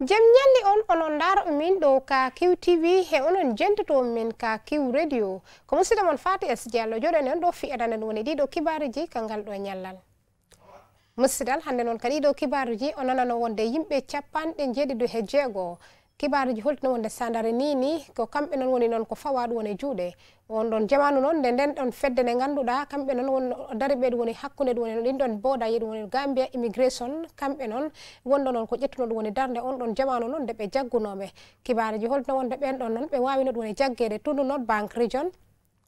jam ñalli on onon ndaaroɓe min ɗo kakiw tv he onon jentotomi min kakiw radio ko musidɗo mon faati e sidi allah joɗo noon ɗo fiyatanen woni ɗiɗo kibaruji ka ngal ɗo ñallal musidal hannde noon ka ɗiɗo kibaruji onanano wonde yimɓe capanɗe jeeɗiɗo he jeegoo kibaruji holtino wonde sandare nini ko kamɓe noon woni noon ko fawaɗum woni juuɗe on ɗon jamanu noon nde nden ɗon fedde nde ngannduɗa kamɓe noon won dari ɓe ɗum woni hakkude ɗum woni ɗin ɗon booda yeɗum woni gambia immigration kamɓe noon wonɗo noon ko ƴettuno ɗum woni darde on ɗon jamanu noon nde ɓe jaggunoɓe kibaruji holtino wonde ɓen ɗon noon ɓe wawino ɗum woni jaggede tundu nord banque region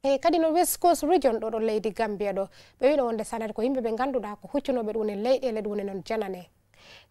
eyi kadi no west coast region ɗo ɗo leydi gambia ɗo ɓe wino wonde sanade ko yimɓeɓe ngannduɗa ko huccunoɓe ɗum woni leyɗele ɗum woni noon janane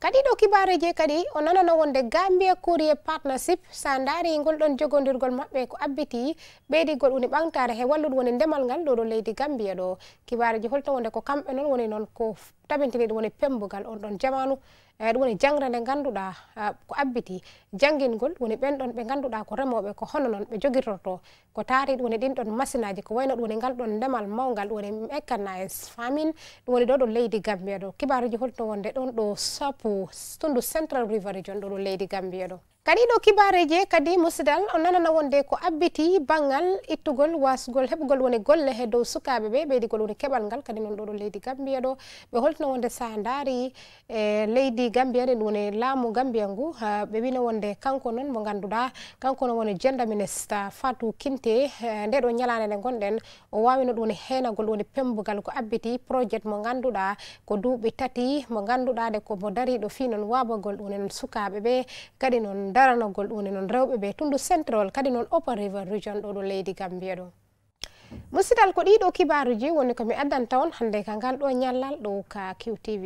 kadi ɗo kibareje kadi o nanano wonde gambia courier partnership sa daari ngol ɗon jogodirgol maɓɓe ko abbiti ɓeydigol uni ɓamtare he wallude woni ndemal ngal ɗo ɗo leydi gambia ɗo kibareji holto wonde ko kamɓe noon woni noon ko tabintini ɗum woni pembugal on ɗon jamanu eyyi eh, ɗum woni jangre nde ganduɗa eh, ko abbiti jangguingol woni ɓen ɗon ɓe ganduɗa ko remoɓe ko hono noon ɓe joguitorto ko taari ɗum woni ɗin ɗon machine aji ko wayno ɗum woni ngal ɗon ndemal mawgal ɗum woni ekkanas famin ɗum woni ɗo ɗo leydi gambia ɗo kibaruji holto wonde ɗon ɗo sapu tundu central river region ɗo ɗo leydi gambia ɗo kadi ɗo kibareje kadi musidal o nanana wonde ko abbiti banggal ittugol wasugol heɓugol woni golle he dow sukaɓe ɓe ɓeydigol woni keɓal ngal kadi noon ɗoɗo leydi gambia ɗo ɓe holtino wonde sa daari e leydi gambia ɗen woni laamu gambia ngu ɓe wino wonde kanko noon mo ganduɗa kanko noon woni jenda ministre fatou kinte e, nde ɗo ñalade nde gonɗen o wawino ɗum woni heenagol woni pembugal ko abbiti projet mo ganduɗa ko duuɓi tati mo ganduɗa de ko mo dariɗo fi noon wabagol ɗum woni suukaɓe ɓe kadi noon daranogol ɗum ne noon rewɓe ɓe tundu centrewol kadi noon open river region ɗo ɗo leydi gambiya ɗo musidal ko ɗiɗo kibaruji woni komi addanta on hande ka ngal ɗo ñallal ɗo ka qtv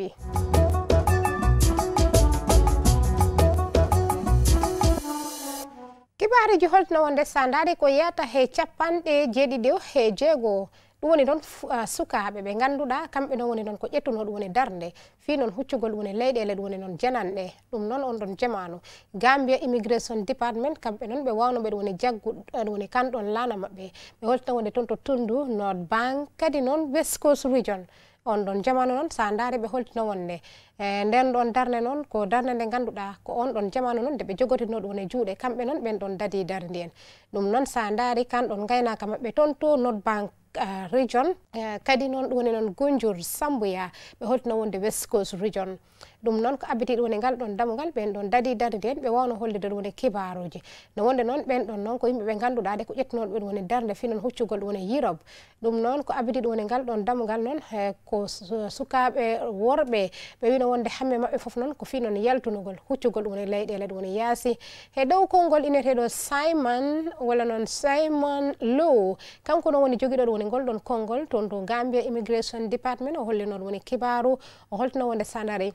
kibaruji holtuno wonde sa ndaari ko yata he capanɗe jeeɗiɗo he jeego ɗum woni noon ah, sukaaɓe ɓe ngannduɗa kamɓe noon woni noon ko ƴettuno ɗum woni darnde fi noon huccugol woni leyɗele ɗum woni noon jananɗe ɗum noon on don jamanu gambia immigration département kamɓe be ɓe wawnoɓe ɗum woni jaggu ah, ɗum woni kanɗon laana maɓɓe ɓe holtino wonde toon to tundu nord bank kadi noon west coast region on ɗon jamanu noon sa ndaari ɓe holtino wonde e eh, nden ɗon darde noon ko darde nde ngannduɗa ko on ɗon jamanu noon nde ɓe jogotino ɗum e juuɗe kamɓe noon ɓen ɗon dadi dardi en ɗum noon sa ndaari kanɗon gaynaka maɓɓe toon to nord bank Uh, region kadino uh, kadi noon ɗum woni noon gonjol samboya ɓe wonde west coast region ɗum noon ko abbitiɗo woni ngal ɗon damugal ɓen ɗon dadi darde nden ɓe wawno hollude woni kibaruji no wonde noon ɓen ɗon noon ko yimɓeɓe ganduɗa de ko ƴettunoɗo woni darde finon huccugol ɗum woni yirob ɗum noon ko abbitiɗo woni ngal ɗon damugal noon ko sukaɓe worɓe ɓe wino wonde hamme mabɓe foof noon ko finon yaltunugol huccugol ɗum woni leyɗele ɗum woni yaasi he dow kolngol ineteɗo simon walla noon simon low kanko no woni joguiɗoɗo woni golɗon ɗon kolngol toon to gambia immigration département o hollino woni kibaru o holtino wonde sanari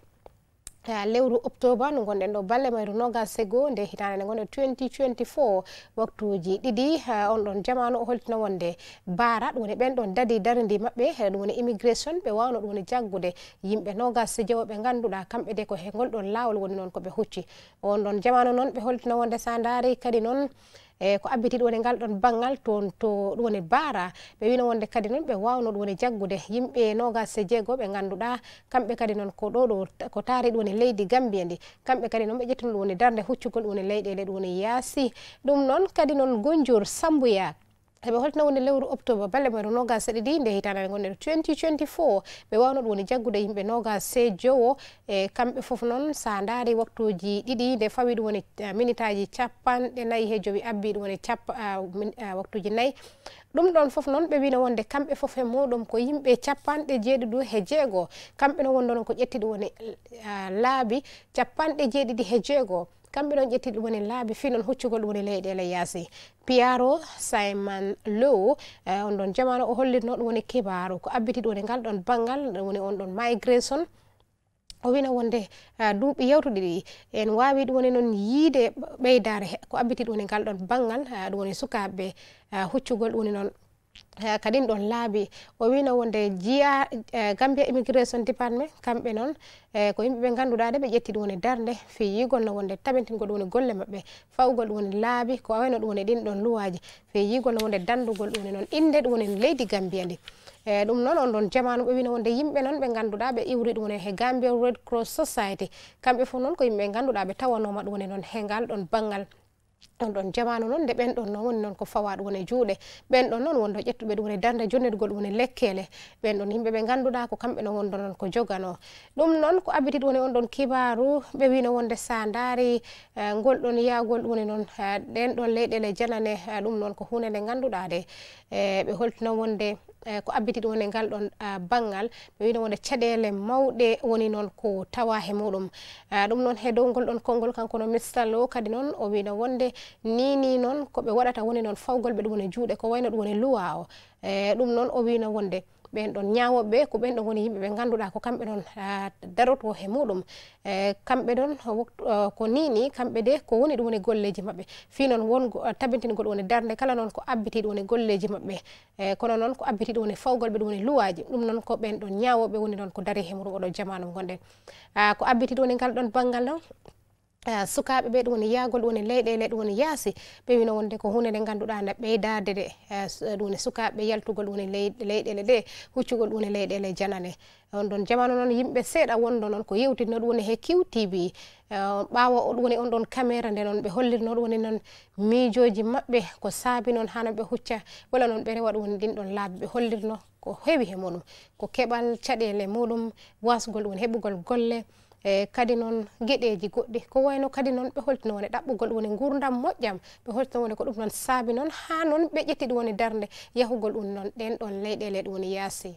lewru octobre no gonɗen ɗo balle mayru nogas sego nde hitande nde gonɗe 2024 waktuji ɗiɗi on ɗon jamanu o holtina wonde baara ɗum woni ɓen ɗon dadi darndi maɓɓe ɗum woni immigration ɓe wawno ɗum woni jaggude yimɓe nogas jewoɓe ganduɗa kamɓe de ko he ngol ɗon lawol woni noon koɓe hucci on ɗon jamanu noon ɓe holtina wonde sa daari kadi noon e ko abbitiɗo wone ngal ɗon banggal toon to ɗum woni baara ɓe wino wonde kadi noon ɓe wawno ɗum woni jaggude yimɓe nogas e jeego ɓe ganduɗa kamɓe kadi noon ko ɗo ɗo ko taari ɗum woni leydi gambia ndi kamɓe kadi noon ɓe ƴettino ɗum woni darde huccugol ɗum woni leyɗele ɗum woni yaasi ɗum noon kadi noon gonjor sambuya heɓe holtana wonde lewru octobre balle mere nogas seɗe ɗi nde hitanade gonɗe ɗo twenty twenty four ɓe wawno ɗum woni jaggude yimɓe nogas se jowo e kamɓe foof noon sa daari waktuji ɗiɗi nde fawi ɗum woni ah, minitaji capanɗe nayyi he joowi abbi ɗum woni capa ah, ah, waktuji nayyi ɗum ɗon foof noon ɓe wino wonde kamɓe foof e muɗum ko yimɓe capanɗe jeeɗiɗo he jeegoo kamɓe no wonde noon ko ƴetti ɗum woni laabi capanɗe jeeɗiɗi he jeegoo kamɓe ɗon ƴetti ɗum woni laabi fi noon huccugol ɗum woni leyɗele yaasi piyaro simon low eh, on ɗon jamano o hollitno ɗum woni kibaru ko abbiti ɗum woni ngal ɗon banggal ɗum woni on ɗon migration o wino wonde eh, duuɓi yewtuɗiɗi en wawi ɗum woni noon yiide ɓeydare ko abbiti ɗum woni ngal ɗon banggal eh, ɗum woni sukaɓeɓe huccugol ɗum woni noon Eh, kadin ɗon laabi o wino wonde jiya eh, gambia immigration département kamɓe noon eh, ko yimɓeɓe ganduɗa ɗe ɓe ƴetti ɗum woni darde feyigol no wonde tabintingol ɗum woni golle mabɓe fawgol ɗum woni laabi ko wayno ɗum woni ɗin ɗon luwaji feyigol no wonde dandugol ɗum woni noon inde ɗum woni leydi gambia ndi e ɗum noon on ɗon jamanu ɓe wino wonde yimɓe noon ɓe ganduɗa ɓe iwri ɗum woni he gambia red cross society kamɓe fo noon ko yimɓe ganduɗa ɓe tawanoma ɗum woni noon he ngal ɗon bangal ɗon ɗon jamanu noon nde ɓen ɗon noon woni noon ko fawaɗo woni e juuɗe ɓen ɗon noon wonno ƴettuɓe ɗum woni e darde jonnirgol woni lekkele ɓen ɗon yimɓe ɓe ngannduɗa ko kamɓe no wonɗo noon ko jogano ɗum noon ko abitiɗ woni on ɗon kibaru ɓe wino wonde sa daari e, ngol ɗon yagol woni noon ɗen ɗon leyɗele janane ɗum noon ko hunde nde ngannduɗa de ɓe holtino wonde Eh, ko abbiti ɗumwone ngal ɗon ah, banggal ɓe wino wona caɗele mawɗe woni noon ko tawa he muɗum ah, ɗum noon he downgol ɗon konngol kanko noon mistallo kadi noon o wino wonde nini noon koɓe waɗata woni noon fawgol ɓe ɗum woni juuɗe ko wayno ɗum woni luwa o eh, ɗum noon o wino wonde ɓen ɗon ñawoɓe ko ɓen ɗon woni yimɓe ɓe ganduɗa ko kamɓe ɗon daroto he muɗum e, kamɓe ɗon ko nini kamɓe de ko woni ɗum woni golleji mabɓe fi noon won tabintinigol woni darde kala noon ko abbitiɗo woni golleji mabɓe e, kono noon ko abbitiɗo woni fawgol ɓe ɗum woni luwaji ɗum noon ko ɓen ɗon ñawoɓe woni noon ko dari he muɗum oɗo jamanu gonɗen ko abbitiɗo woni ngal ɗon banggal noon sukaɓe ɓe ɗum woni yagol ɗum woni leyɗele ɗum woni yaasi ɓe wino wonde ko hunde nde ngannduɗa nde ɓeydade de ɗum woni sukaɓeɓe yaltugol ɗum woni leyɗele ɗe huccugol ɗum woni leyɗele janane on ɗon jamanu noon yimɓe seeɗa wonɗo noon ko yewtitno ɗum woni he kiw tv ɓawa ɗum woni on ɗon caméra nde noon ɓe hollirno ɗum woni noon miijoji maɓɓe ko saabi noon hano ɓe hucca wala noon ɓe rewa ɗum woni ɗin ɗon laabi ɓe hollirno ko heewi he muɗum ko keɓal caɗele muɗum wasgol ɗum woni heɓugol golle e kadi noon gueɗeji goɗɗi ko wayno kadi noon ɓe holtino woni ɗaɓɓugol woni gurdam moƴƴam ɓe holtino woni ko ɗum noon saabi noon ha noon ɓe ƴettiɗi woni darde yahugol ɗum noon ɗen ɗon leyɗele ɗe woni yaasi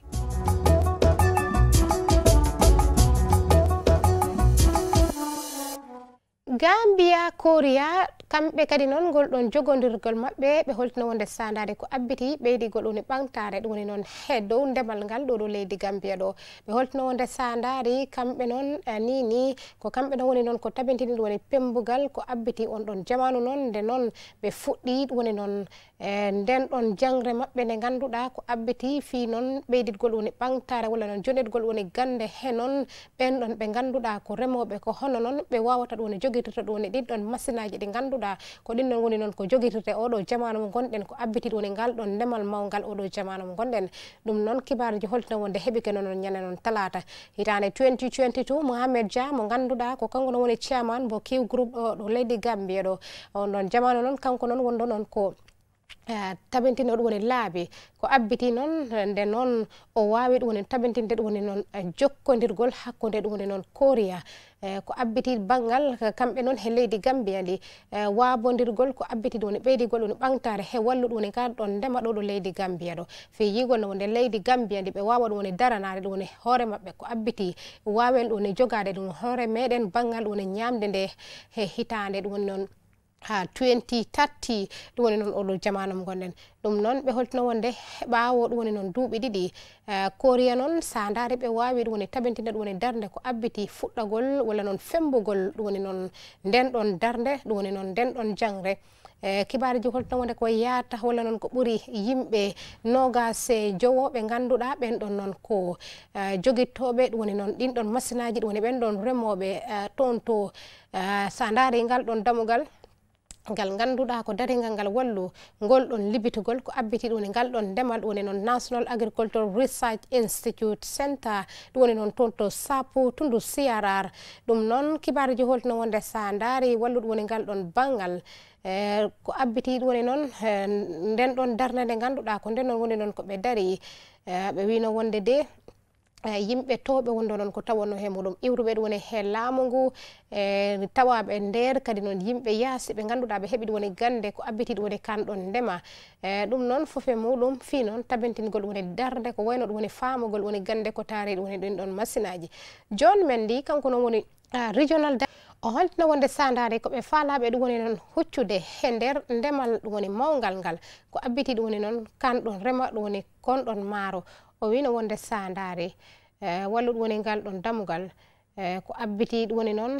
gambiya korea kamɓe kadi noon gol ɗon jogodirgol maɓɓe ɓe holtinowo nde sandade ko abbiti ɓeydigol woni ɓamtare ɗum woni noon he dow ndemal ngal ɗo ɗo leydi gambiya ɗo ɓe holtinowo nde sandari kamɓe noon eh, ni ni ko kamɓe noon woni noon ko tabintini ɗum woni pembugal ko abbiti on ɗon jamanu noon nde noon ɓe fuɗɗi ɗum woni noon e nden ɗon jangre maɓɓe nde ngannduɗa ko abbiti fi noon ɓeyditgol woni ɓantare walla noon joɗetgol woni gannde he noon ɓen ɗon ɓe ngannduɗa ko remoɓe ko hono noon ɓe wawata ɗum woni jogirtirta ɗum woni ɗin ɗon masinaji ɗi ngannduɗa ko ɗin ɗon woni noon ko jogirtirta oɗo jamanu mo gonɗen ko abbiti ɗum woni ngal ɗon ndemal mawgal oɗo jamanu mo gonɗen ɗum noon kibaruji holtino wonde heeɓi ke noon on ñane noon talata hitande 2022 mohamed dia mo ngannduɗa ko kanko noon woni chairman mo kiw groupe ɗo ɗo leydi gambiya ɗo on ɗon jamanu noon kanko noon wonɗo noon ko tabintini o ɗum woni laabi ko abbiti noon nde noon o wawi ɗum woni tabintinde ɗum woni noon jokkodirgol hakkude ɗum woni noon koriya ko abbiti banggal kamɓe noon he leydi gambia ndi wabodirgol ko abbiti ɗum woni ɓeygol ɗum ɓangtare he wallu ɗum woni kan ɗon ndema ɗo ɗo leydi gambia ɗo fi yigol no wonde leydi gambia ndi ɓe wawa ɗum daranade ɗum woni hoore mabɓe ko abbiti wawen ɗum woni jogade ɗum hoore meɗen banggal ɗum woni nde he hitande ɗum woni ha 2030 ɗum woni noon oɗo jamanu mo gonɗen ɗum noon ɓe holtino wonde heɓawo ɗum woni noon duuɓi ɗiɗi eh, koriya noon sandare ɓe wawi ɗum woni tabintinde ɗum woni darde ko abbiti fuɗɗagol walla noon fembugol ɗum woni noon ndenɗon darde ɗum woni noon ndenɗon jangre e eh, kibariji holtino wonde ko yata walla noon ko ɓuuri yimɓe nogas jowo ɓe ganduɗa ɓen ɗon noon ko eh, joguittoɓe ɗum woni noon ɗinɗon masinaji ɗum woni ɓen ɗon remoɓe toon to sa dari ngal ɗon damugal ngal ngannduɗaa ko darigal ngal wallu ngol ɗon libitugol ko abbiti ɗum woni e ngal ɗon ndemal ɗum woni e noon national agriculture research institute centre ɗum woni e noon toon to sappo tundu crar ɗum noon kibaruji holtino wonde sa ndaari walluɗum woni ngal ɗon banngal eh, ko abbiti ɗum woni noon eh, nden ɗon darnade ngannduɗaa ko nden noon woni noon ko ɓe darii eh, ɓe wino wonde de E, yimɓe towɓe wonde noon ko tawano he muɗum iwruɓe ɗ woni he laamu ngu e tawaɓe nder kadi noon yimɓe yaasi ɓe ganduɗa ɓe heeɓiɗ woni gande ko abbitiɗ woni kanɗon ndema e ɗum noon foofe muɗum fi noon tabintingol woni darde ko wayno ɗum woni faamugol woni gande ko taariɗ woni ɗin ɗon machine aji jone men ndi kanko noon woni régional o holtina wonde sandare koɓe falaɓe ɗum woni noon huccude he nder ndemal ɗum woni mawgal ngal ko abbiti ɗum woni noon kanɗon rema ɗum woni konɗon maaro o wino wonde sandare eh, walluɗ woni ngal ɗon damugal eh, ko abbiti ɗ woni noon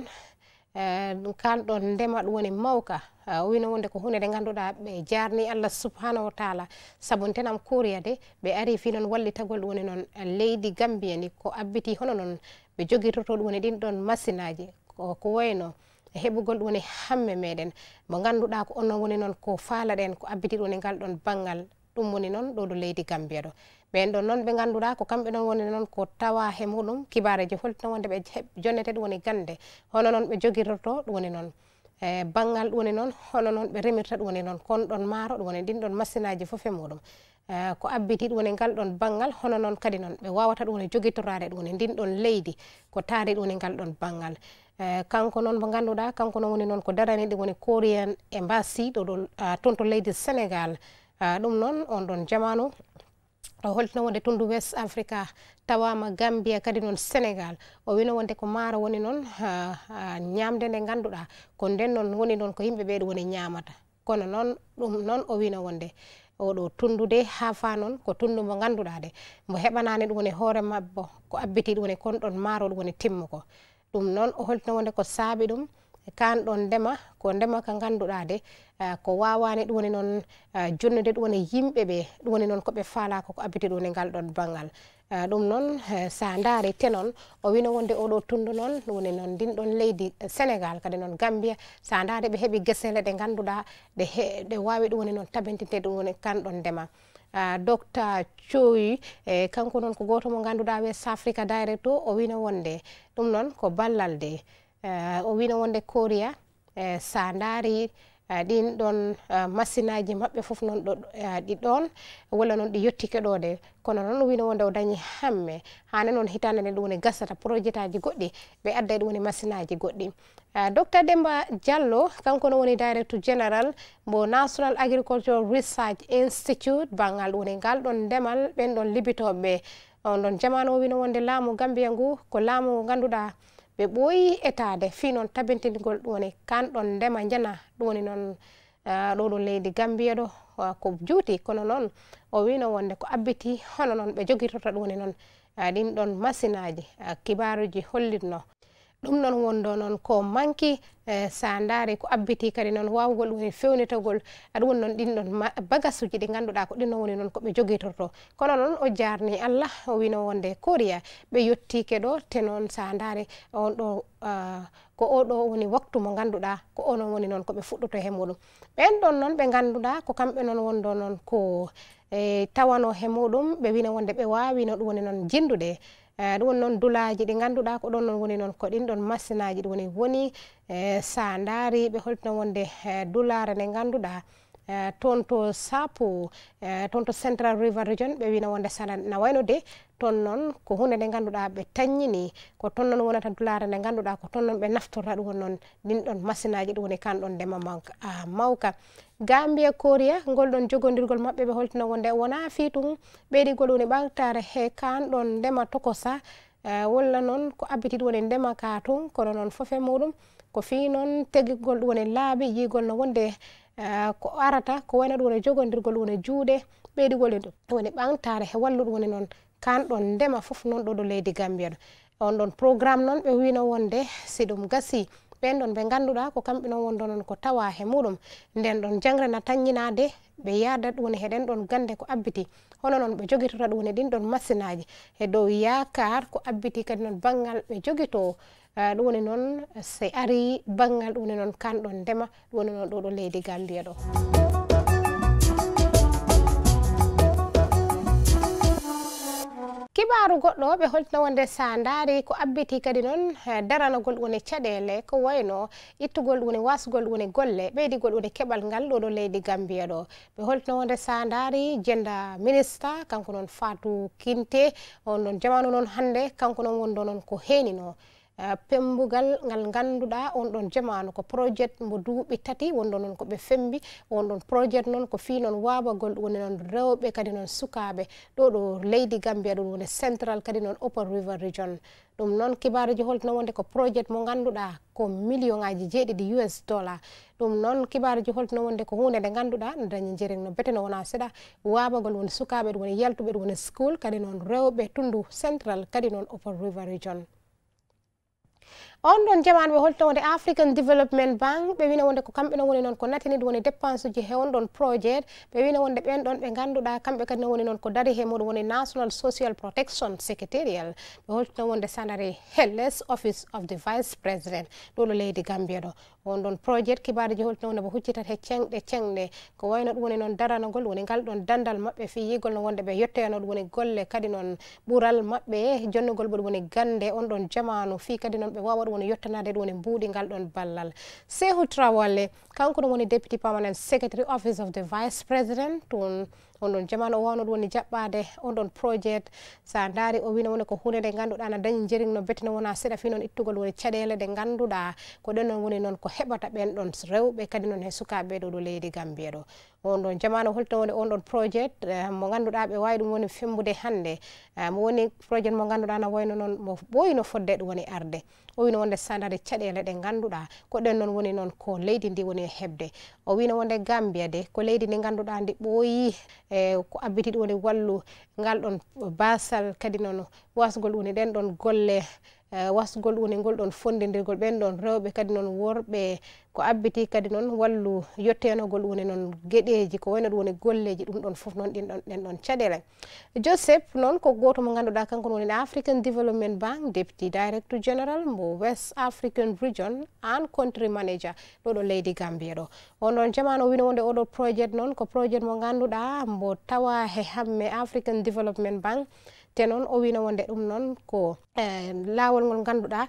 eh, kanɗon ndema ɗ woni mawka o wino wonde ko hunde nde ngannduɗa ɓe jarni allah subhanahu wa taala sabun tenam kuriya de ɓe ari fi noon wallitagol ɗ woni noon leydi gambiya ni ko abbiti hono noon ɓe jogirtoto ɗ woni ɗin ɗon masinaji ko wayno heɓugol ɗ woni hamme meɗen mo ngannduɗa ko onnon woni noon ko faala ɗen ko abbiti ɗ woni ngal ɗon banggal ɗum woni noon ɗo ɗo leydi gambiya ɗo ɓen ɗon noon ɓe ngannduɗa ko kamɓe ɗon woni noon ko tawa he muɗum kibareji holtino wonde ɓe jonnete ɗum woni gande hono noon ɓe jogiroto ɗum woni noon e banggal ɗum woni noon hono noon ɓe remirta ɗum woni noon kon ɗon maaro ɗum woni ɗin ɗon machine aji fof e muɗum ko abbiti ɗum woni ngal ɗon banggal hono noon kadi noon ɓe wawata ɗum woni jogitorade ɗum woni ndin ɗon leydi ko taari ɗum woni ngal ɗon banggal kanko noon mo ngannduɗa kanko noon woni noon ko darani ɗum woni korean embassy ɗo ɗo toon to leydi sénégal ɗum noon on ɗon jamanu o holtino wonde tundu west africa tawama gambia kadi noon sénégal o wino wonde ko maaro woni noon ñamde nde ganduɗa ko nden noon woni noon ko yimɓe ɓeɗo woni ñamata kono noon ɗum noon o wino wonde oɗo tundude ha fa noon ko tundu mo ganduɗa de mo heɓanani ɗum woni hoore mabbo ko abbiti ɗum woni kon ɗon maaro ɗum woni timmu ko ɗum noon o holtino wonde ko saabi ɗum kan ɗon ndema ko ndema ka ngannduɗa de ko wawani ɗum woni noon jonnude ɗum woni yimɓe ɓe ɗum woni noon koɓe falako ko abbite ɗum woni ngal ɗon bangal ɗum noon sa ndaari te noon o wino wonde oɗo tundu noon ɗum woni noon ndin ɗon leydi sénégal kadi noon gambia sa ndaari ɓe heeɓi gesele ɗe ngannduɗa ɗe ɗe wawi ɗum woni noon tabintinte ɗum woni kan ɗon ndema docteur coyi e kanko noon ko goto mo ngannduɗa we safrica dairecto o wino wonde ɗum noon ko ballal de Eh, o wino wonde korea e sa ndaari eh, ɗin ɗon masinaji maɓɓe fof noon ɗo ɗi ɗon walla noon ɗi yettike ɗode kono noon wino wonde o dañi hamme hane noon hitande nde ɗum woni gasata projet taji goɗɗi ɓe adda ɗum woni masinaji goɗɗi docteur demba diallo kanko no woni directeur général mo national agriculture research institute bangal ɗum woni ngal ɗon ndemal ɓen ɗon libitoɓeɓe on ɗon jamanu o wino wonde laamu gambiya ngu ko laamu ganduɗa ɓe ɓooyi etaade fii noon tabintingol ɗum woni kanɗon ndema njana ɗum woni noon ɗo ɗum leydi gambiya ɗo ko juuti kono noon o wino wonde ko abbiti hono noon ɓe jogitorta ɗum woni noon ɗin ɗon masinaji kibaruji hollitno ɗum noon wonɗo noon ko manki e, sa ndaare ko abbiti kadi noon wawgol woni fewnitogol aɗa woni noon ɗinɗon bagas uji ɗi ngannduɗa ko ɗinnon woni noon koɓe jogitorto kono noon o jarni allah o wino wonde koria ɓe yettike ɗo te noon sa ndaare on ɗo ko oɗo woni waktu mo ngannduɗa ko onon woni noon koɓe fuɗɗoto hemuɗum ɓen ɗon noon ɓe ngannduɗa ko kamɓe noon wonɗo noon ko e, tawano hemuɗum ɓe wino wonde ɓe wawino ɗum woni noon jinndude eyi eh, ɗum noon duulaji ɗi ganduɗa ko ɗon noon woni noon ko ɗin ɗon masinaji ɗi woni woni e eh, sa daari ɓe holtino wonde eh, dulare nde ganduɗa Eh, toon to sappo eh, toon to central river region ɓe wino wonde sana na wayno de toon noon ko hunde nde ngannduɗa ɓe taññini ko toon noon wonata dulare nde ngannduɗa ko toon noon ɓe naftorta ɗum wonnoon ɗin ɗon machine aji ɗum woni kanɗon ndema ma mawka gambia koria ngol ɗon jogodirgol maɓɓe ɓe holtino wonde wona fi tum ɓeyɗigol woni ɓaltare he kanɗon ndema tokosa eh, walla noon ko abbiti ɗum woni ndema ka tun kono noon fofe muɗum ko fi noon teggigol ɗum woni laaɓi yigol no wonde Eh, ko arata ko wona ɗum wone jogodirgol wone juuɗe ɓeyɗigol en ɗum woni ɓantare he walluɗum woni noon kanɗon ndema fof noon ɗo ɗo leydi gambia ɗo on ɗon programme noon ɓe wino wonde si ɗum gasi ɓen ɗon ɓe ganduɗa ko kamɓe noon wonde noon ko tawa he muɗum nden ɗon jangre na tañinade ɓe yada ɗum woni heɗen ɗon gande ko abbiti hono noon ɓe jogitota ɗum woni ɗin ɗon massinaji e dow yakar ko abbiti kadi noon banggal ɓe jogito Ah, ɗum woni noon so ari banggal ɗum woni noon kanɗon ndema ɗum woni noon ɗo ɗo leydi gambiya ɗo kibaru goɗɗo ɓe holtina wonde sa daari ko abbiti kadi noon eh, daranagol ɗum woni caɗele ko wayno ittugol ɗum woni wasgol ɗum woni golle ɓeydigol ɗumni keɓal ngal ɗo ɗo leydi gambiya ɗo ɓe holtina wonde sa daari jenda ministre kanko noon fatou kinte on noon jamanu noon hannde kanko noon wondo noon ko heeni no Uh, pembugal ngal ngannduɗa onɗon jamanu ko projet mo duuɓi tati wonɗo noon koɓe fembi wonɗon projet noon ko fi noon wawagol woni noon rewɓe kadi noon sukaɓe ɗo ɗo leydi gambia ɗum woni central kadi noon upper river region ɗum noon kibaruji holtuno wonde ko projet mo ngannduɗa ko million ngaji jeeɗiɗi us dollar ɗum noon kibaruji holtuno wonde ko hunde nde ngannduɗa no dañi jeri no betene wona seeɗa wabagol woni sukaɓe ɗum woni yaltuɓe ɗum woni school kadi noon rewɓe tundu central kadi noon upper river region on ɗon jamanɓe holto wonde african development bank ɓe wina wonde ko kamɓe no woni noon ko natini ɗum woni dépense uji hewnɗon projet ɓe wina wonde ɓen ɗon ɓe ganduɗa kamɓe kadi no woni noon ko dari he muɗum woni national social protection secretarial ɓe holtino wonde sanary helles office of the vice president ɗo ɗo leydi gambia ɗo wonɗon projet kibaɗe jehol tinone mbo huccitat he cengɗe cengɗe ko wayno ɗum woni noon daranogol woni ngal ɗon dandal maɓɓe fiyigol no wonde ɓe yettoyano ɗum woni golle kadi noon ɓural maɓɓe jonnugol ɓo ɗum woni gande on ɗon jamanu fi kadi noon ɓe wawa ɗum woni yettanade ɗum woni mbuuɗi ngal ɗon ballal sehu trawalle kanko ɗum woni député permanent secretary office of the vice president tun on ɗon jamanu o wawno ɗum woni jaɓɓade on ɗon projet sa daari o wino woni ko hunde nde ganduɗa na dañi jering no betti wona seeɗa fi noon ittugol woni caɗele ɗe ganduɗa ko ɗen noon woni noon ko heɓata ɓen ɗon rewɓe kadi noon he suka ɓeɗo ɗo leydi gambia ɗo on ɗon jamanu holto woni on ɗon projet eh, mo ganduɗa ɓe wawi ɗum woni fembude hannde eh, mo woni projet mo ganduɗa no wayno noon mo ɓoyino fodde ɗum woni arde o wino wonde sandade caɗele ɗe ganduɗa ko ɗen noon woni noon ko leydi ndi woni e heɓde o wino wonde gambia de ko leydi ndi ganduɗa ndi ɓooyi e ko abbiti ɗum woni wallu ngal ɗon basal kadi noon wasgol ɗum woni ɗen ɗon golle Eh, wasgol woni ngol ɗon fondidirgol ɓen ɗon rewɓe kadi noon worɓe ko abbiti kadi noon wallu yettenogol woni noon gueɗeji ko wayno ɗum woni golleji ɗum ɗon foof noon ɗinɗon ɗen ɗon caɗele joseph noon ko goto mo ganduɗa kanko no woni african development bank député directo général mo west african region an country manager ɗo ɗo leydi gambia ɗo onɗon jamano wino wonde oɗo projet noon ko projet mo ganduɗa mo tawa e hamme african development bank te noon o wino wonde ɗum noon ko eh, laawol ngol ngannduɗa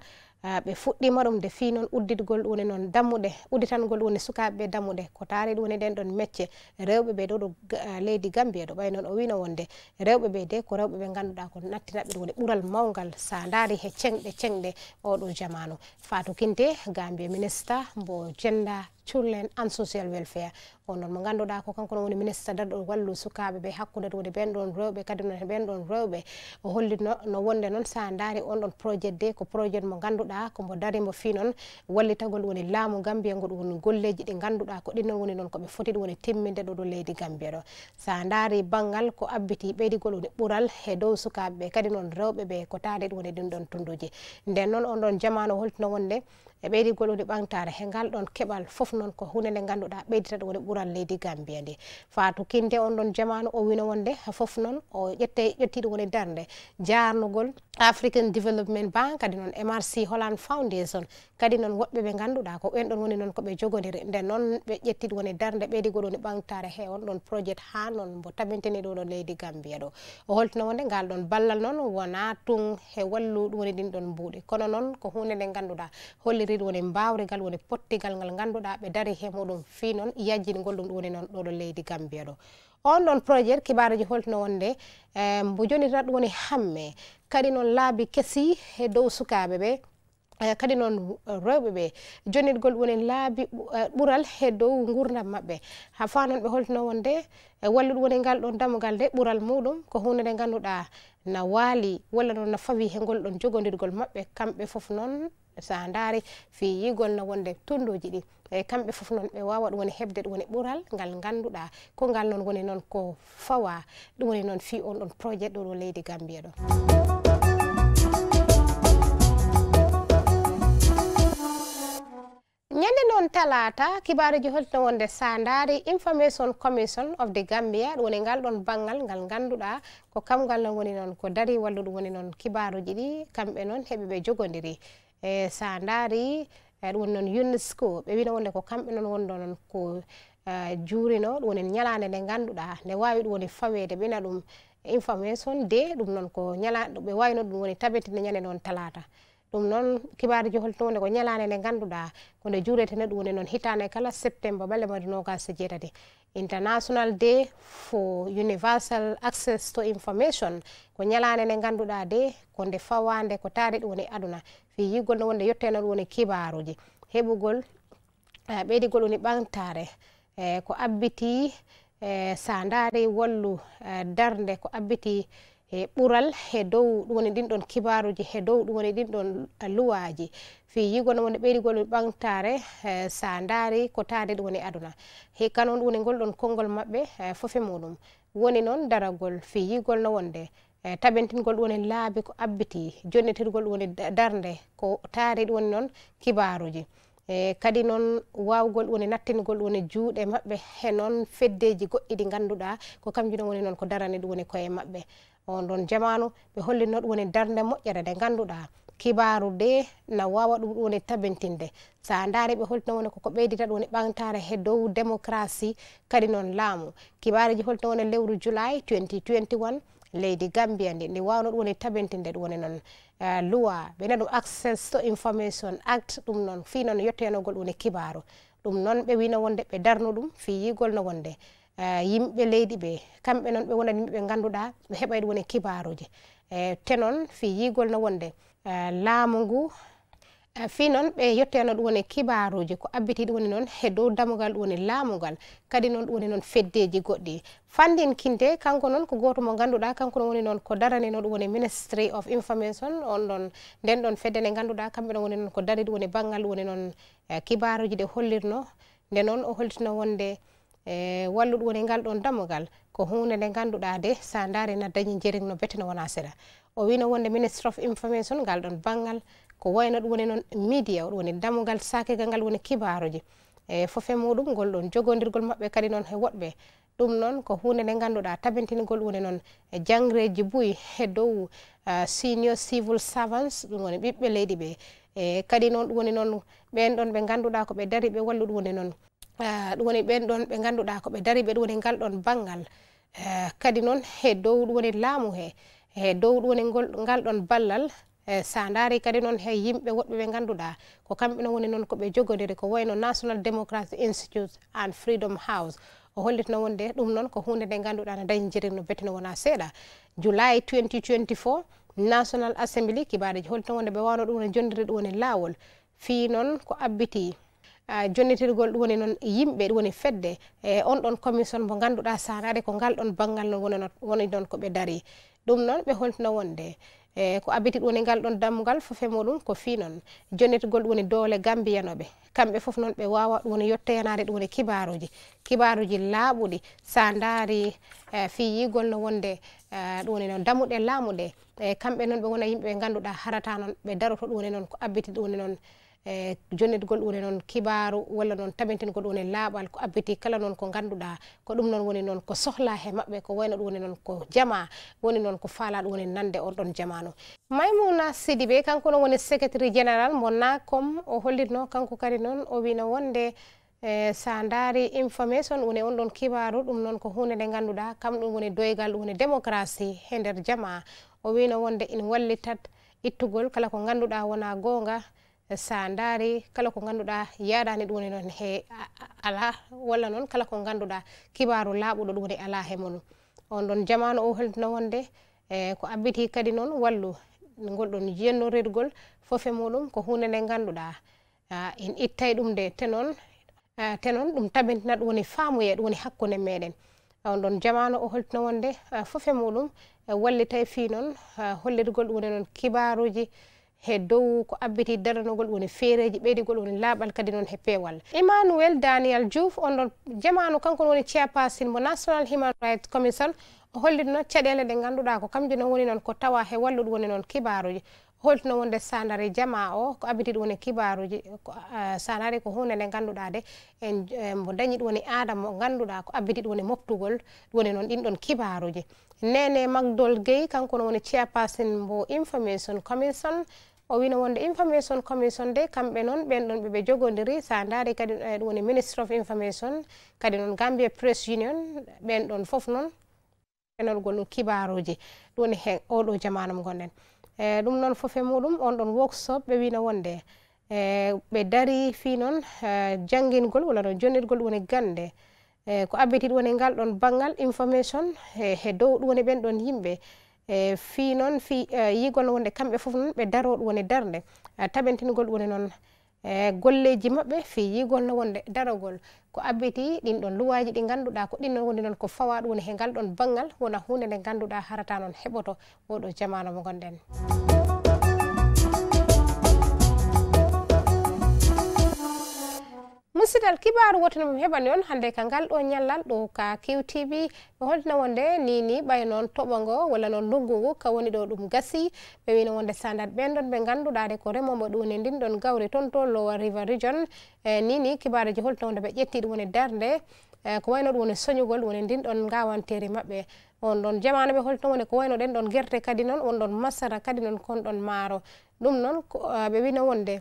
eh, ɓe fuɗɗima ɗum de fii noon udditgol ɗuwoni noon dammuɗe udditangol ɗuwoni sukaɓeɓe dammuɗe ko taari ɗuwoni ɗen ɗon mecce rewɓeɓe ɗo ɗo eh, leydi gambiya ɗo ɓay noon o wino wonde rewɓeɓe de ko rewɓeɓe ngannduɗa ko nattinaɓe ɗuwoni ɓural mawgal sa daari he cengɗe cengɗe oɗo jamanu fatou kinte gambia ministre mbo jenda cullen an social welfaire on noon mo ganduɗa ko kanko noon woni ministre dadɗo wallu sukaɓe ɓe hakkudede woni ɓen ɗon rewɓe kadi no ɓen ɗon rewɓe o hollino no wonde noon sa daari on ɗon projet de ko projet mo ganduɗa komo daari mo fi noon wallitagol woni laamu gambia goɗo woni golleji ɗi ganduɗa ko ɗinnoon woni noon koɓe footi ɗ woni timminde ɗo ɗo leydi gambia ɗo sa daari banggal ko abbiti ɓeydigol woni ɓural e dow sukaɓeɓe kadi noon rewɓeɓe ko taade ɗ woni ɗin ɗon tunduji nden noon on ɗon jamanu holtino wonde e ɓeydingol woni ɓamtare he ngal ɗon keɓal fof noon ko hunde nde ganduɗa ɓeydita ɗum woni ɓuural leydi gambia ndi fatou kinde on ɗon jamanu o wino wonde fof noon o ƴette ƴetti ɗum woni darde jarnugol african development bank kadi noon mrc holland foundation kadi noon woɓɓe ɓe ganduɗa ko ɓen ɗon woni noon koɓe jogodiri nden noon ɓe ƴetti ɗum woni darde ɓeydingol woni ɓamtare he on ɗon projet ha noon mbo tabintini ɗo ɗo leydi gambia ɗo o holtino wonde ngal ɗon ballal noon wona tun he wallu ɗum woni ɗin ɗon mbuuɗi kono noon ko hunde nde ganduɗa holliri sérid wone mbawregal wone pottegal ngal ganduɗa ɓe daari he muɗum fi noon yajjingol ɗum ɗum woni noon ɗoɗo leydi gambia ɗo on ɗon projet kibaroji holtuno wonde ehm, mbo jonita ɗum woni hamme kadi noon laabi kesi e dow sukaɓe ɓe eh, kadi noon rewɓe ɓe jonitgol woni laabi eh, ɓural he dow gurdam maɓɓe ha fa noon ɓe holtuno wonde eh, wallude woni ngal ɗon damugal nde ɓural muɗum ko hunde nde ganduɗa na waali walla noon na fawi he ngol ɗon jogodirgol maɓɓe kamɓe foof noon sa ndaari fi yigol no wonde tondoji ɗi eyi kamɓe fof noon ɓe wawa ɗum woni heɓde ɗum woni ɓural ngal ngannduɗa ko ngal noon woni noon ko fawa ɗum woni noon fi on ɗon projet ɗo ɗo leydi gambiya ɗo ñande noon talata kibaruji holtino wonde sa ndaari information commission of the gambia ɗum woni ngal ɗon banggal ngal ngannduɗa ko kamngal noon woni noon ko dari walluɗum woni noon kibaruji ɗi kamɓe noon heɓeɓe jogodiri e sa ndaari e ɗum woni noon unesco ɓe wino wonde ko kamɓe noon wonno noon ko e, juurino ɗum woni ñalaande nde ngannduɗaa nde waawi ɗum woni faweede ɓena ɗum information de ɗum noon ko ñalaɓe wayno ɗum woni tabitinde ñande noon talaata ɗum noon kibaruji holtowonde ko ñalade nde ganduɗa konde juurete ne ɗum woni noon hitane kala septembre ɓalle mwadi nogase jeetati international day for universal access to information ko ñalade nde ganduɗa de konde fawande ko taade ɗum woni aduna fi yigol nde wonde yettene ɗum woni kibaruji heɓugol eh, ɓeydigol woni ɓantare e eh, ko abbiti e sa daari wallu darde ko abbiti e ɓural e dow ɗum woni ɗin ɗon kibaruji e dow ɗum woni ɗin ɗon luwaji fi yigono woni ɓeyɗigol ɓantare sa daari ko taade ɗum woni aduna hi kan on ɗum woni ngol ɗon konngol maɓɓe e fofe muɗum woni noon daragol fi yigol no wonde e taɓentingol ɗum woni laabi ko abbiti jonnitirgol ɗum woni darde ko taade ɗum woni noon kibaruji e kadi noon wawgol ɗum woni nattingol ɗum woni juuɗe maɓɓe e noon feddeji goɗɗiɗi ngannduɗa ko kamjuno woni noon ko darani ɗum woni koye maɓɓe on ɗon jamanu ɓe hollino ɗum woni darde moƴƴere nde ganduɗa kibaru de na wawa ɗum ɗum woni tabintinde sa daari ɓe holtino woni koko ɓeydita ɗum woni ɓantare he dow démocracie kadi noon laamu kibaruji holtino woni lewru july 2021 leydi gambia ndi ndi wawno ɗum woni tabintinde ɗum woni noon eh, loi ɓena ɗum access to information act ɗum noon fi noon yettoyanogol ɗum woni kibaru ɗum noon ɓe wino wonde ɓe darnu ɗum fi yigol no wonde E, yimɓe leydi ɓe kamɓe noon ɓe wonani yimɓeɓe ganduɗa ɓe heɓayde woni kibaruji e te noon fi yigol no wonde e, laamu ngu e, fi noon ɓe yetteno ɗum woni kibaruji ko abbiti ɗum woni noon he dow damugal ɗum woni laamugal kadi noon ɗum woni noon feddeji goɗɗi fandin kinte kanko noon ko goto mo ganduɗa kanko no woni noon ko darani no ɗum woni ministry of information on ɗon nden ɗon fedde nde ganduɗa kamɓe no woni noon ko dari ɗum woni banggal ɗum woni noon kibaruji ɗe hollirno nde noon o hollitino wonde uh, e walluɗum woni ngal ɗon dammugal ko hunde nde ngannduɗa de sa ndaari na dañi jering no bete no wona seeɗa o wino wonde ministre of information ngal ɗon banggal ko wayno ɗum woni noon média oɗum woni dammugal sakigal ngal woni kibaruji e fofe muɗum gol ɗon jogodirgol maɓɓe kadi noon he woɗɓe ɗum noon ko hunde nde ngannduɗa tabintingol woni noon e jangreji buyi he dow e, senior civil servance ɗum woni ɓiɓɓe leydi ɓe e kadi noon ɗum woni noon ɓen ɗon ɓe ngannduɗa ko ɓe dari ɓe walluɗum woni noon Ah, ɗum woni ɓen ɗon ɓe ngannduɗa ko ɓe dari ɓe ɗum woni ngal ɗon banngal eh, kadi noon he dow ɗum woni laamu he e dow ɗum woni ngal ɗon ballal e eh, sa ndaari kadi noon he yimɓe woɗɓe ɓe ngannduɗa ko kamɓe noon woni noon ko ɓe jogodiri ko wayno national démocracy institute and freedom house o hollitno wonde ɗum noon ko hunde nde ngannduɗa no dañ jirino betino wona seeɗa july 2024 national assembly kibaɗeji hollitno wonde ɓe wawno ɗum ne jondiri ɗum woni laawol fii noon ko abbiti Ah, jonnitirgol ɗum woni noon yimɓe ɗum woni fedde e on ɗon commission mo ngannduɗa sanade ko ngal ɗon banngal noon wonino woni noon ko ɓe dari ɗum noon ɓe holtino wonde e ko abiti ɗum woni ngal ɗon dammugal fofe muɗum ko fi noon jonnitirgol ɗum woni doole gambiyanoɓe kamɓe fof noon ɓe wawa ɗum woni yettoyanade ɗum woni kibaruji kibaruji laaɓuɗi sa daari e, fi yigol no wonde e, ɗum woni noon damuɗe laamuɗe e kamɓe noon ɓe wona yimɓeɓe ngannduɗa harata noon ɓe daroto ɗum woni noon ko abbiti ɗum woni noon e jonnet gol ɗune noon kibaru walla noon tabinten gol ɗune laaɓal ko abbiti kala noon ko ngannduɗa ko ɗum noon woni noon ko sohla he maɓɓe ko wayno ɗum woni noon ko jama woni noon ko faala ɗum woni nande on ɗon jamanu maymouna sidi ɓe kanko noon woni secrétary général mo nakom o hollitno kanko kadi noon o wino wonde e sa daari information ɗune on ɗon kibaru ɗum noon ko hunde nde ngannduɗa kam ɗum woni doygal ɗum woni démocratie he nder jama o wino wonde ina wallitat ittugol kala ko ngannduɗa wona goonga sa ndaari kala ko ngannduɗaa yaaɗaani ɗum woni noon he alaa walla noon kala ko ngannduɗaa kibaaru laaɓuɗo ɗum woni e alaa he mon on ɗon jamaanu o holtino wonde e ko abbitii kadi noon wallu ngol ɗon jiyannorirgol fof e muɗum ko huunde nde ngannduɗaa en ittay ɗum nde te noon te noon ɗum tabintina ɗum woni faamuye ɗum woni hakkunde meɗen on ɗon jamaanu o holtino wonde fof e muɗum wallita e fii noon hollirgol ɗum woni noon kibaaruuji he dow ko abbiti daranogol woni feereji ɓeydigol woni laaɓal kadi noon he peewal emmanuel daniel diouf on ɗon jamanu kanko woni ceapasin mo national human right commission o hollit noon caɗele ɗe ngannduɗa ko kamjum noon woni noon ko tawa he walluɗo woni noon kibaruji holtino wonde sanari jama o ko abitiɗo woni kibaruji sanari ko hunde nde ngannduɗa de en e, mo dañi ɗo woni adam mo ngannduɗa ko abitiɗo woni moftugol woni noon ɗinɗon kibaruji nene magdol gueye kankono woni ceapasin mbo information commission o wino wonde information commission de kamɓe noon ɓen ɗon ɓeɓe jogodiri sa daari kadi eh, ɗum woni ministre of information kadi noon gambie press union ɓen ɗon foof noon enolgol ɗum kibaruji ɗum woni he oɗo jamanum gonɗen e eh, ɗum noon foof e muɗum on ɗon woksop ɓe wino wonde e ɓe daari fi noon jangingol walla ɗon jonnirgol ɗum woni gande e ko abbiti ɗum woni ngal ɗon banggal information e he dow ɗum woni ɓen ɗon yimɓe e fii noon fi e yigol wonde kamɓe fof noon ɓe daro ɗum woni darde taɓentingol ɗum woni noon e golleji maɓɓe fi yigol no wonde darogol ko abbiti ɗin ɗon luwaji ɗi ganduɗa ko ɗin noon woni noon ko fawa ɗum woni he ngal ɗon banggal wona hunde nde ganduɗa harata noon heɓoto oɗo jamanu mo gonɗen musidal kibaru wotanamo heɓani on hannde ka ngal ɗo ñallal ɗo ka qtv ɓe holtina wonde ni ni ɓay noon toɓo ngo walla noon ndunggu ngu ka woni ɗo ɗum gasi ɓe wino wonde sandat ɓen ɗon ɓe ngannduɗaade ko remomo ɗune ndin ɗon gawri toon to lowar river region e ni ni kibaruji holtina wonde ɓe ƴetti ɗum woni darnde e, ko wayno ɗum woni soñugol ɗum woni ndin ɗon ngawanteri maɓɓe on ɗon jamana ɓe holtina woni ko wayno ɗen ɗon gerte kadi noon won ɗon masara kadi noon kon ɗon maaro ɗum noon e, ɓe wino wonde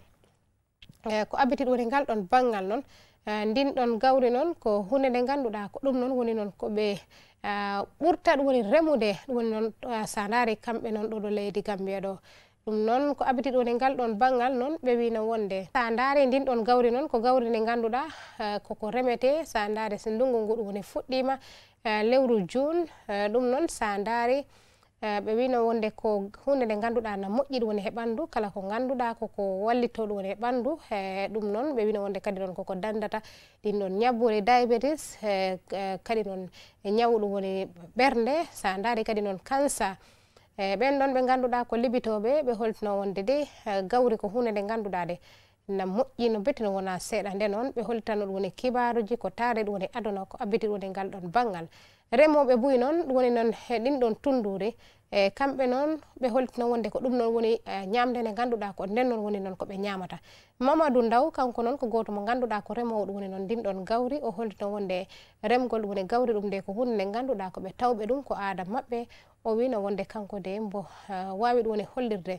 Eh, ko abbiti ɗo woni ngal ɗon banggal noon eh, ndin ɗon gawri noon ko hunde nde ngannduɗa ko ɗum noon woni noon ko ɓe eh, ɓurta ɗum woni remude ɗum woni noon sa ndaari kamɓe noon ɗo ɗo leydi gambiya ɗo ɗum noon ko abbiti ɗo woni ngal ɗon banggal noon ɓe wino wonde sa ndaari ndin ɗon gawri noon ko gawri nde ngannduɗa koko remete sa ndaari so ndungu ngu ɗum woni fuɗɗima lewru juune ɗum noon sa ndaari Eh, ɓe wino wonde ko hunde nde ganduɗa na moƴƴi ɗum woni he ɓandu kala ko ganduɗa koko wallitto ɗum woni he ɓandu e ɗum noon ɓe wino wonde kadi noon koko dandata ɗin noon ñabbure diabétis e kadi noon ñawu ɗum woni ɓernde sa daari kadi noon kansa e eh, ɓen ɗon ɓe ganduɗa ko libitoɓe ɓe holtino wonde de gawri ko hunde nde ganduɗa de na moƴƴino betene wona seeɗa nde noon ɓe hollitano ɗum woni kibaruji ko tare ɗum woni adana ko abbiti ɗum woni ngal ɗon banggal remoɓe buyi noon ɗum woni noon ɗin ɗon tundure e kamɓe noon ɓe hollitino wonde ko ɗum noon woni e, ñamde nde ganduɗa ko nden noon woni noon koɓe ñamata mamadou ndaw kanko noon ko goto mo ganduɗa ko remowo ɗum woni noon ndinɗon gawri o hollitino wonde remgol ɗum woni gawri ɗum nde ko hunde nde ganduɗa koɓe tawɓe ɗum ko aada maɓɓe o wino wonde kanko de mbo wawi ɗum woni hollirde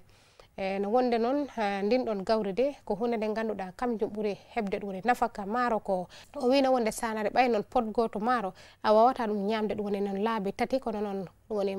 eyino eh, wonde noon ndin ɗon gawri de ko hunde nde ngannduɗaa kamjum ɓuri heɓde ɗum woni nafaka maaro ko o wino wonde sanare ɓay noon pot gooto maaro a wawata ɗum ñaamde ɗum woni noon laabi tati kono noon ɗum woni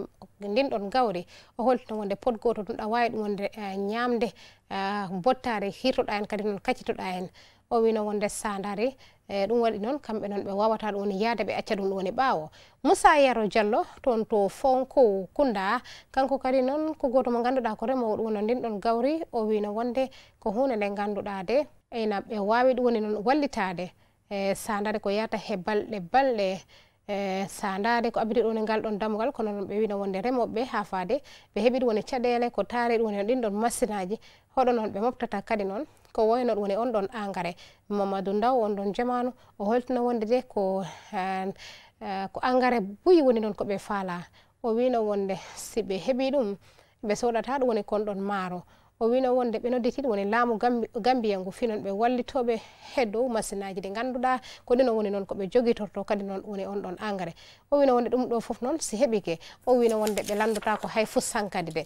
ndin ɗon gawri o holtino wonde pot gooto ɗumɗa wawi ɗum wonde eh, ñaamde ah, bottare hirtoɗa hen kadi noon kaccitoɗa hen o wino wonde sandare eyi eh, ɗum waɗi noon kamɓe noon ɓe wawata ɗo woni yaada ɓe acca ɗum ɗo woni ɓaawo moussa yaro diallo toon to fonko kunda kanko kadi noon ko goto mo ngannduɗa ko remowo ɗum no ndin ɗon gawri o wino wonde ko hunde nde ngannduɗa de eyna ɓe wawi ɗum woni noon wallitade e sandare ko yata he balɗe balɗe e sandade ko abide ɗoni ngal ɗon dammugal kono noon ɓe wino wonde remoɓeɓe ha faade ɓe heeɓi ɗum woni caɗele ko taare ɗum woni ɗin ɗon massinaji hoɗo noon ɓe moftata kadi noon ko woynol woni on ɗon engrais mamadou ndaw on ɗon jemanu o holtino wonde de ko ko engrais buyi woni noon koɓe faala o wino wonde si ɓe heeɓi ɗum ɓe soɗata ɗum woni konɗon maaro o wino wonde ɓe nodditiɗ woni laamu gambiya ngu finon ɓe wallitoɓe heddow masinaji ɗi ganduɗa ko ɗino woni noon koɓe jogitorto kadi noon woni on ɗon engrais o wino wonde ɗum ɗo foof noon si heeɓike o wino wonde ɓe landuta ko hay fussan kadi de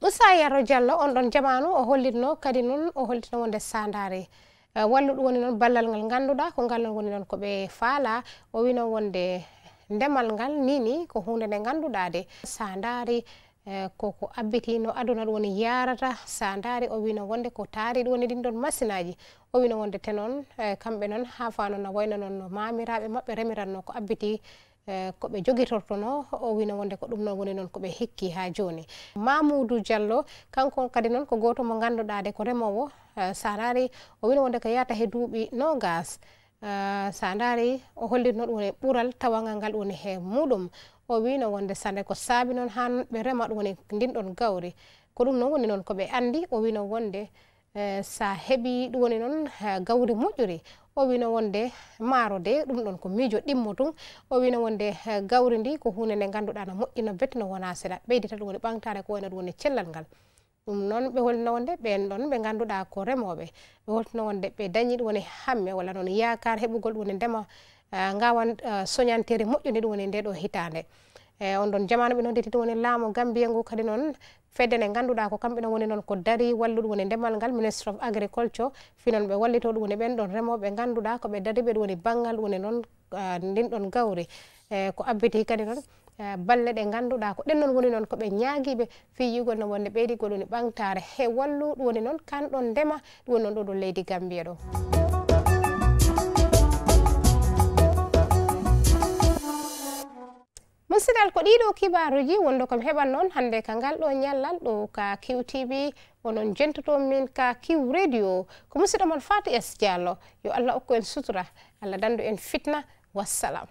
moussayaro diallo on ɗon jamanu o hollitno kadi noon o hollitno wonde sandari walluɗum woni noon ballal ngal ganduɗa ko ngal non woni noon koɓe faala o wino wonde ndemal ngal nini ko hunde nde ganduɗa de sandari Eh, koko abbiti no aduna ɗum woni yarata sa daari o wino wonde ko taari ɗum woni ɗin ɗon machine aji o wino wonde te noon eh, kamɓe noon ha fano no wayno noon no mamiraɓe mabɓe remiranno ko abbiti eh, koɓe jogitortono o wino wonde ko ɗum noon woni noon koɓe hikki ha joni mamoudou diallo kanko kadi noon ko goto mo ganduɗa de ko remowo sa daari o wino wonde ko yata he duuɓi no gas sa daari o hollitno ɗum woni ɓural tawangal ngal woni he muɗum o wi no wonde sanne ko saabi noon han ɓe rema ɗum woni ndinɗon gawri ko ɗum noon woni noon koɓe andi o wino wonde eh, sa heeɓi ɗum woni noon gawri moƴƴuri o wino wonde maaro de ɗum ɗon ko miijo ɗimmo tun o wino wonde eh, gawri ndi ko hunde nde ngannduɗa no moƴƴino bette no wona seeɗa ɓeydita ɗum woni ɓantare ko wayno ɗum woni cellal ngal ɗum noon ɓe holino wonde ɓen ɗon ɓe ngannduɗa ko remoɓe ɓe holtino wonde ɓe dañi ɗum woni hamme walla noon yakar heɓugol ɗum woni ndema Eh, gawan eh, soñantere moƴƴude ɗum woni ndeɗo hitande e eh, on ɗon jamanu ɓe nodditiɗum woni laamu gambia ngu kadi noon fedde ne ganduɗa ko kamɓe ɗon woni noon ko dari walluɗum woni ndemal ngal ministre of agriculture finon ɓe wallito ɗum woni ɓen ɗon remoɓe ganduɗa koɓe dariɓe ɗum woni banggal ɗum woni noon ndin ɗon gawri e ko abbiti kadi noon balle ɗe ganduɗa ko ɗen noon woni noon koɓe ñaguiɓe fiyigol no wonde ɓeydigol ɗum woni ɓangtare he wallu ɗum woni noon kanɗon ndema ɗum woni noon ɗo ɗo leydi gambia ɗo musidal ko ɗiɗo kibaruji wondo kam heɓan noon hannde ka ngal ɗo ñallal ɗo ka kiw tv onon jentotomi min ka kiw radio ko musiɗo mon fati es dialo yo allah okku en sutura allah dandu en fitna wassalam